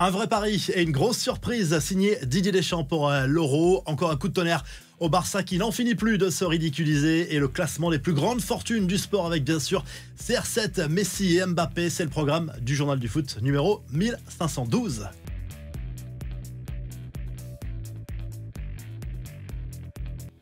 Un vrai pari et une grosse surprise signée Didier Deschamps pour euh, l'Euro. Encore un coup de tonnerre au Barça qui n'en finit plus de se ridiculiser et le classement des plus grandes fortunes du sport avec bien sûr CR7, Messi et Mbappé. C'est le programme du Journal du Foot numéro 1512.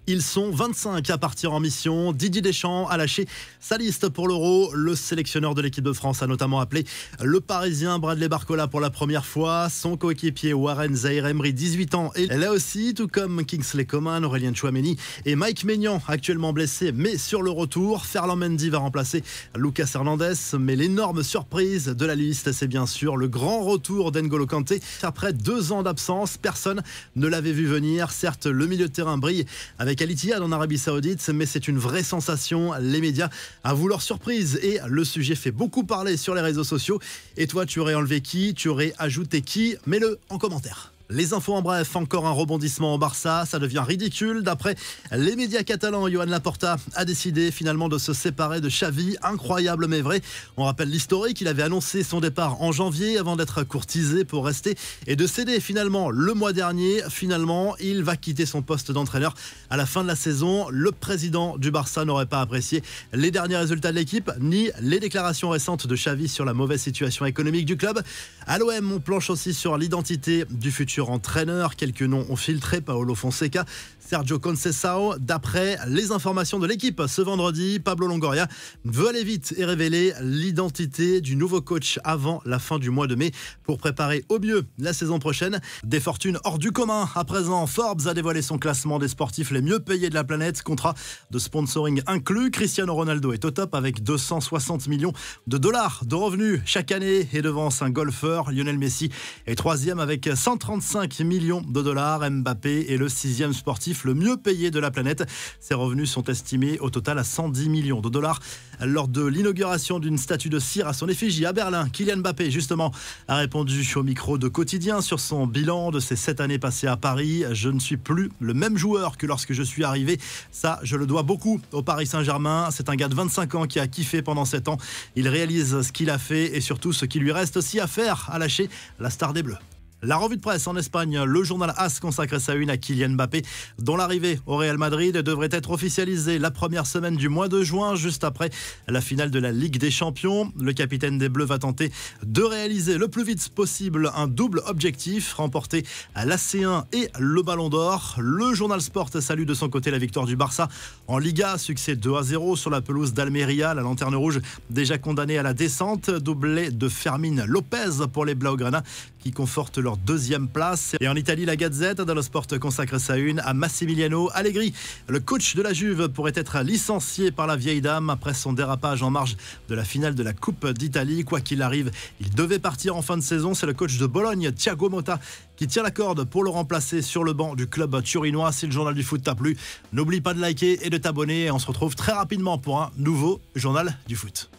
Ils sont 25 à partir en mission. Didier Deschamps a lâché sa liste pour l'Euro. Le sélectionneur de l'équipe de France a notamment appelé le Parisien Bradley Barcola pour la première fois, son coéquipier Warren Zaire Emery, 18 ans, et là aussi, tout comme Kingsley Coman, Aurélien Chouameni et Mike Maignan, actuellement blessé mais sur le retour. Ferland Mendy va remplacer Lucas Hernandez, mais l'énorme surprise de la liste, c'est bien sûr le grand retour d'Engolo Kanté. Après deux ans d'absence, personne ne l'avait vu venir. Certes, le milieu de terrain brille avec avec Al en Arabie Saoudite, mais c'est une vraie sensation. Les médias à leur surprise et le sujet fait beaucoup parler sur les réseaux sociaux. Et toi, tu aurais enlevé qui Tu aurais ajouté qui Mets-le en commentaire. Les infos en bref, encore un rebondissement au Barça, ça devient ridicule. D'après les médias catalans, Johan Laporta a décidé finalement de se séparer de Xavi, incroyable mais vrai. On rappelle l'historique, il avait annoncé son départ en janvier avant d'être courtisé pour rester et de céder finalement le mois dernier. Finalement, il va quitter son poste d'entraîneur à la fin de la saison. Le président du Barça n'aurait pas apprécié les derniers résultats de l'équipe ni les déclarations récentes de Xavi sur la mauvaise situation économique du club. À l'OM, on planche aussi sur l'identité du futur entraîneur Quelques noms ont filtré Paolo Fonseca, Sergio Concesao. D'après les informations de l'équipe, ce vendredi, Pablo Longoria veut aller vite et révéler l'identité du nouveau coach avant la fin du mois de mai pour préparer au mieux la saison prochaine. Des fortunes hors du commun. À présent, Forbes a dévoilé son classement des sportifs les mieux payés de la planète, contrat de sponsoring inclus. Cristiano Ronaldo est au top avec 260 millions de dollars de revenus chaque année et devance un golfeur. Lionel Messi est troisième avec 135 5 millions de dollars. Mbappé est le sixième sportif le mieux payé de la planète. Ses revenus sont estimés au total à 110 millions de dollars. Lors de l'inauguration d'une statue de cire à son effigie à Berlin, Kylian Mbappé, justement, a répondu au micro de Quotidien sur son bilan de ces sept années passées à Paris. Je ne suis plus le même joueur que lorsque je suis arrivé. Ça, je le dois beaucoup au Paris Saint-Germain. C'est un gars de 25 ans qui a kiffé pendant sept ans. Il réalise ce qu'il a fait et surtout ce qui lui reste aussi à faire, à lâcher la star des Bleus. La revue de presse en Espagne, le journal AS consacre sa une à Kylian Mbappé, dont l'arrivée au Real Madrid devrait être officialisée la première semaine du mois de juin, juste après la finale de la Ligue des Champions. Le capitaine des Bleus va tenter de réaliser le plus vite possible un double objectif, remporter l'AC1 et le Ballon d'Or. Le journal Sport salue de son côté la victoire du Barça en Liga, succès 2 à 0 sur la pelouse d'Almeria, la lanterne rouge déjà condamnée à la descente, doublé de Fermine Lopez pour les Blaugrana qui conforte leur deuxième place. Et en Italie, la Gazette dello Sport consacre sa une à Massimiliano Allegri. Le coach de la Juve pourrait être licencié par la vieille dame après son dérapage en marge de la finale de la Coupe d'Italie. Quoi qu'il arrive, il devait partir en fin de saison. C'est le coach de Bologne, Thiago Motta, qui tient la corde pour le remplacer sur le banc du club turinois. Si le journal du foot t'a plu, n'oublie pas de liker et de t'abonner. Et on se retrouve très rapidement pour un nouveau journal du foot.